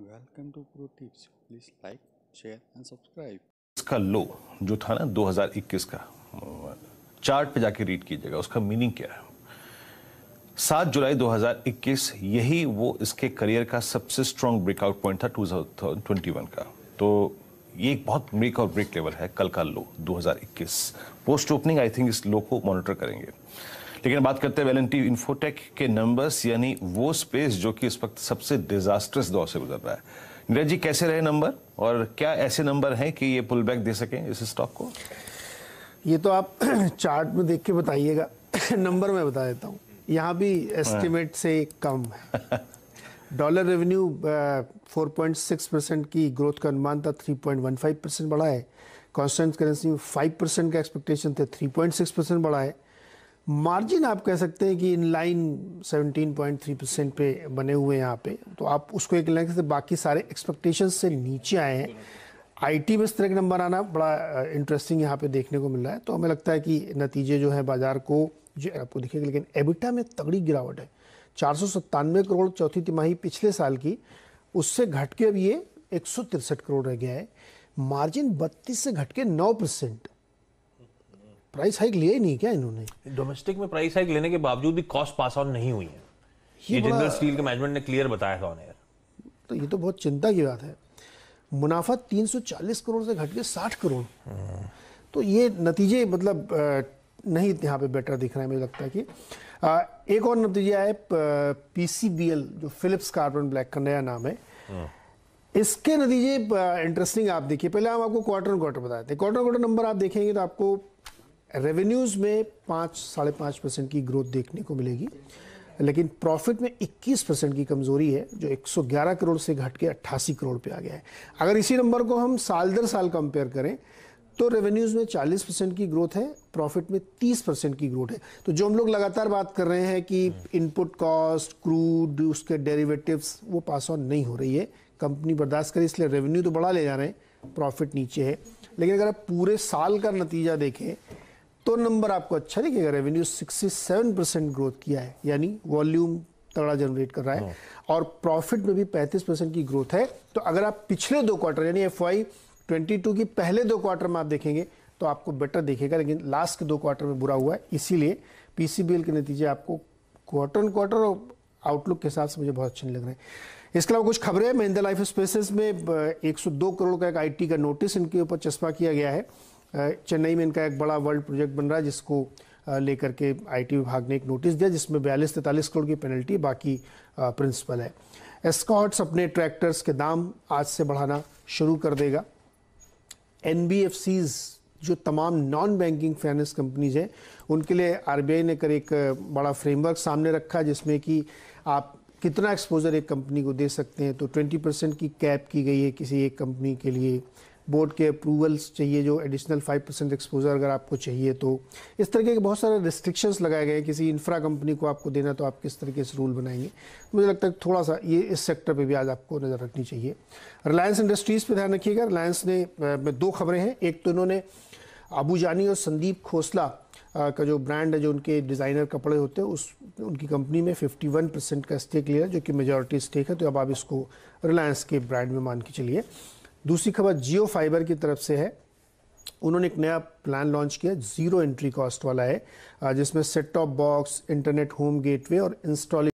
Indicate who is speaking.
Speaker 1: Welcome to pro tips please like share and subscribe
Speaker 2: इसका low जो था ना 2021 का चार्ट पे जाके रीड कीजिएगा उसका मीनिंग क्या है सात जुलाई 2021 यही वो इसके करियर का सबसे स्ट्रॉन्ग ब्रेकआउट पॉइंट था 2021 का तो ये एक बहुत ब्रेक और ब्रेक लेवल है कल का low 2021 post opening I think इस लो को मॉनिटर करेंगे लेकिन बात करते हैं वेलेंटी इन्फोटेक के नंबर्स यानी वो स्पेस जो कि इस वक्त सबसे डिजास्टर्स दौर से गुजर रहा है नीरज जी कैसे रहे नंबर और क्या ऐसे नंबर हैं कि ये पुल बैक दे सकें इस स्टॉक को
Speaker 1: ये तो आप चार्ट में देख के बताइएगा नंबर में बता देता हूँ यहाँ भी एस्टिमेट हाँ। से कम है डॉलर रेवेन्यू 4.6 परसेंट की ग्रोथ का अनुमान था 3.15 परसेंट बढ़ा है कॉन्स्टेंट करेंसी में 5 परसेंट का एक्सपेक्टेशन थे 3.6 परसेंट बढ़ा है मार्जिन आप कह सकते हैं कि इन लाइन 17.3 परसेंट पे बने हुए हैं यहाँ पे तो आप उसको एक लेंगे से बाकी सारे एक्सपेक्टेशन से नीचे आए हैं आईटी में इस तरह का नंबर आना बड़ा इंटरेस्टिंग यहाँ पे देखने को मिल रहा है तो हमें लगता है कि नतीजे जो है बाजार को जो आपको दिखेगा लेकिन एबिटा में तगड़ी गिरावट है चार करोड़ चौथी तिमाही पिछले साल की उससे घट के अब ये एक करोड़ रह गया है मार्जिन बत्तीस से घट के नौ परसेंट प्राइस हाइक लिए नहीं क्या इन्होंने डोमेस्टिक में प्राइस
Speaker 2: हाइक लेने के बावजूद भी कॉस्ट पास ऑन नहीं हुई है
Speaker 1: ये, ये जिंदल स्टील
Speaker 2: के मैनेजमेंट ने क्लियर बताया था उन्हें
Speaker 1: तो ये तो बहुत चिंता की बात है मुनाफा 340 करोड़ से घट के 60 करोड़ तो ये नतीजे मतलब नहीं यहाँ पे बेटर दिख रहे हैं मुझे लगता है कि एक और नतीजा है पीसीबीएल जो फिलिप्स कार्बन ब्लैक का नया नाम है इसके नतीजे इंटरेस्टिंग आप देखिए पहले हम आपको क्वार्टर क्वार्टर बताए थे क्वार्टर क्वार्टर नंबर आप देखेंगे तो आपको रेवेन्यूज़ में पाँच साढ़े पाँच परसेंट की ग्रोथ देखने को मिलेगी लेकिन प्रॉफिट में 21 परसेंट की कमजोरी है जो 111 करोड़ से घट के अट्ठासी करोड़ पे आ गया है अगर इसी नंबर को हम साल दर साल कंपेयर करें तो रेवेन्यूज में 40 परसेंट की ग्रोथ है प्रॉफिट में 30 परसेंट की ग्रोथ है तो जो हम लोग लगातार बात कर रहे हैं कि इनपुट कॉस्ट क्रूड उसके डेरिवेटिव्स वो पास ऑन नहीं हो रही है कंपनी बर्दाश्त करे इसलिए रेवेन्यू तो बढ़ा ले जा रहे हैं प्रॉफिट नीचे है लेकिन अगर आप पूरे साल का नतीजा देखें तो नंबर आपको अच्छा दिखेगा रेवेन्यू 67 परसेंट ग्रोथ किया है यानी वॉल्यूम तगड़ा जनरेट कर रहा है हाँ। और प्रॉफिट में भी 35 परसेंट की ग्रोथ है तो अगर आप पिछले दो क्वार्टर यानी एफ वाई ट्वेंटी की पहले दो क्वार्टर में आप देखेंगे तो आपको बेटर दिखेगा लेकिन लास्ट के दो क्वार्टर में बुरा हुआ है इसीलिए पी के नतीजे आपको क्वार्टर एंड क्वार्टर और आउटलुक के हिसाब से मुझे बहुत अच्छे लग रहे हैं इसके अलावा कुछ खबरें महिंदा लाइफ स्पेसिस में 102 करोड़ का एक आईटी का नोटिस इनके ऊपर चस्पा किया गया है चेन्नई में इनका एक बड़ा वर्ल्ड प्रोजेक्ट बन रहा है जिसको लेकर के आईटी विभाग ने एक नोटिस दिया जिसमें बयालीस तैंतालीस करोड़ की पेनल्टी बाकी प्रिंसिपल है एस्कॉट्स अपने ट्रैक्टर्स के दाम आज से बढ़ाना शुरू कर देगा एन जो तमाम नॉन बैंकिंग फाइनेंस कंपनीज हैं उनके लिए आर ने कर एक बड़ा फ्रेमवर्क सामने रखा जिसमें कि आप कितना एक्सपोजर एक कंपनी को दे सकते हैं तो 20 परसेंट की कैप की गई है किसी एक कंपनी के लिए बोर्ड के अप्रूवल्स चाहिए जो एडिशनल फाइव परसेंट एक्सपोजर अगर आपको चाहिए तो इस तरीके के बहुत सारे रिस्ट्रिक्शंस लगाए गए किसी इंफ्रा कंपनी को आपको देना तो आप किस तरीके से रूल बनाएंगे मुझे लगता है थोड़ा सा ये इस सेक्टर पर भी आज आपको नज़र रखनी चाहिए रिलायंस इंडस्ट्रीज़ पर ध्यान रखिएगा रिलायंस ने में दो खबरें हैं एक तो इन्होंने आबू जानी और संदीप खोसला का जो ब्रांड है जो उनके डिज़ाइनर कपड़े होते हैं उस उनकी कंपनी में 51 परसेंट का स्टेक लिया जो कि मेजॉरिटी स्टेक है तो अब आप इसको रिलायंस के ब्रांड में मान के चलिए दूसरी खबर जियो फाइबर की तरफ से है उन्होंने एक नया प्लान लॉन्च किया ज़ीरो एंट्री कॉस्ट वाला है जिसमें set top box internet home gateway और इंस्टॉलिंग